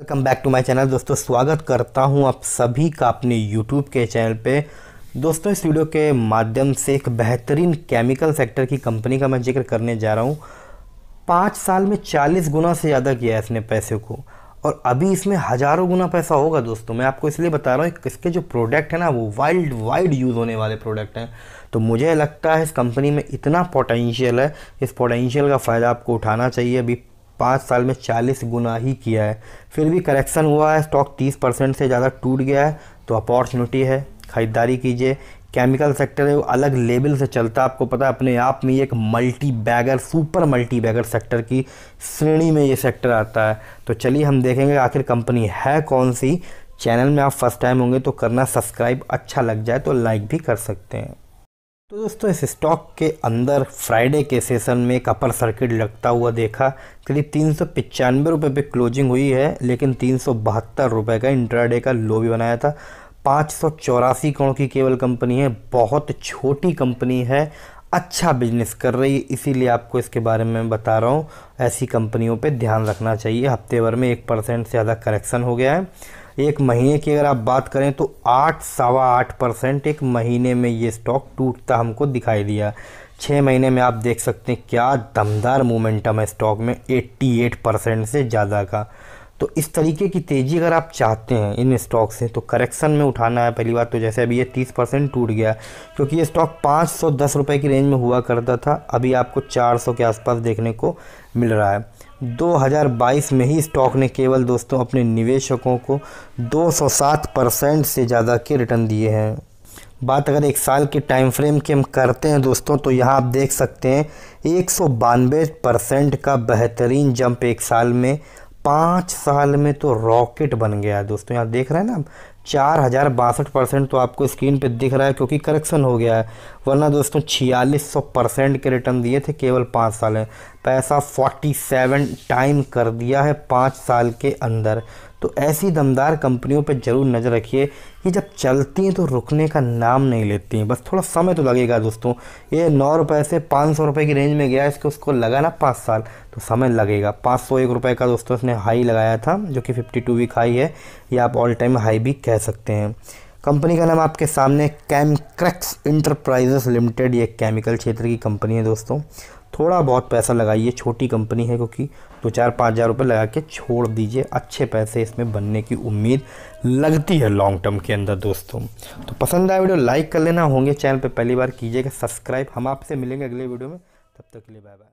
welcome back to my channel दोस्तों स्वागत करता हूं आप सभी का अपने यूट्यूब के चैनल पे दोस्तों इस वीडियो के माध्यम से एक बेहतरीन केमिकल सेक्टर की कंपनी का मैं जिक्र करने जा रहा हूं पाँच साल में चालीस गुना से ज़्यादा किया है इसने पैसे को और अभी इसमें हज़ारों गुना पैसा होगा दोस्तों मैं आपको इसलिए बता रहा हूँ इसके जो प्रोडक्ट हैं ना वो वाइल्ड वाइड यूज़ होने वाले प्रोडक्ट हैं तो मुझे लगता है इस कंपनी में इतना पोटेंशियल है इस पोटेंशियल का फ़ायदा आपको उठाना चाहिए अभी पाँच साल में चालीस गुना ही किया है फिर भी करेक्शन हुआ है स्टॉक तीस परसेंट से ज़्यादा टूट गया है तो अपॉर्चुनिटी है ख़रीदारी कीजिए केमिकल सेक्टर है वो अलग लेवल से चलता है आपको पता है अपने आप में एक multibagger super multibagger sector की श्रेणी में ये सेक्टर आता है तो चलिए हम देखेंगे आखिर कंपनी है कौन सी चैनल में आप फर्स्ट टाइम होंगे तो करना सब्सक्राइब अच्छा लग जाए तो लाइक भी कर सकते हैं तो दोस्तों इस स्टॉक के अंदर फ्राइडे के सेशन में एक अपर सर्किट लगता हुआ देखा करीब तीन सौ पचानवे रुपये पर क्लोजिंग हुई है लेकिन तीन सौ बहत्तर रुपये का इंट्राडे का लो भी बनाया था पाँच सौ चौरासी करोड़ की केवल कंपनी है बहुत छोटी कंपनी है अच्छा बिजनेस कर रही है इसीलिए आपको इसके बारे में बता रहा हूँ ऐसी कंपनियों पर ध्यान रखना चाहिए हफ्ते भर में एक परसेंट से ज़्यादा करेक्शन हो गया है एक महीने की अगर आप बात करें तो आठ सवा आठ परसेंट एक महीने में ये स्टॉक टूटता हमको दिखाई दिया छः महीने में आप देख सकते हैं क्या दमदार मोमेंटम है स्टॉक में 88 परसेंट से ज़्यादा का तो इस तरीके की तेज़ी अगर आप चाहते हैं इन स्टॉक से तो करेक्शन में उठाना है पहली बात तो जैसे अभी ये तीस परसेंट टूट गया क्योंकि ये स्टॉक पाँच सौ दस रुपये की रेंज में हुआ करता था अभी आपको चार सौ के आसपास देखने को मिल रहा है 2022 में ही स्टॉक ने केवल दोस्तों अपने निवेशकों को 207 परसेंट से ज़्यादा के रिटर्न दिए हैं बात अगर एक साल के टाइम फ्रेम की हम करते हैं दोस्तों तो यहाँ आप देख सकते हैं एक परसेंट का बेहतरीन जंप एक साल में पाँच साल में तो रॉकेट बन गया दोस्तों यहाँ देख रहे हैं ना चार हज़ार बासठ परसेंट तो आपको स्क्रीन पे दिख रहा है क्योंकि करेक्शन हो गया है वरना दोस्तों छियालीस सौ परसेंट के रिटर्न दिए थे केवल पाँच साल में पैसा फोर्टी सेवन टाइम कर दिया है पाँच साल के अंदर तो ऐसी दमदार कंपनियों पर ज़रूर नज़र रखिए ये जब चलती हैं तो रुकने का नाम नहीं लेती हैं बस थोड़ा समय तो लगेगा दोस्तों ये नौ रुपये से पाँच सौ रुपये की रेंज में गया इसको उसको लगा ना पाँच साल तो समय लगेगा पाँच सौ एक रुपये का दोस्तों इसने हाई लगाया था जो कि फिफ्टी टू वीक हाई है या आप ऑल टाइम हाई भी कह सकते हैं कंपनी का नाम आपके सामने क्रैक्स इंटरप्राइजेस लिमिटेड ये केमिकल क्षेत्र की कंपनी है दोस्तों थोड़ा बहुत पैसा लगाइए छोटी कंपनी है क्योंकि दो चार पाँच हज़ार रुपये लगा के छोड़ दीजिए अच्छे पैसे इसमें बनने की उम्मीद लगती है लॉन्ग टर्म के अंदर दोस्तों तो पसंद आया वीडियो लाइक कर लेना होंगे चैनल पर पहली बार कीजिएगा सब्सक्राइब हम आपसे मिलेंगे अगले वीडियो में तब तक के लिए बाय बाय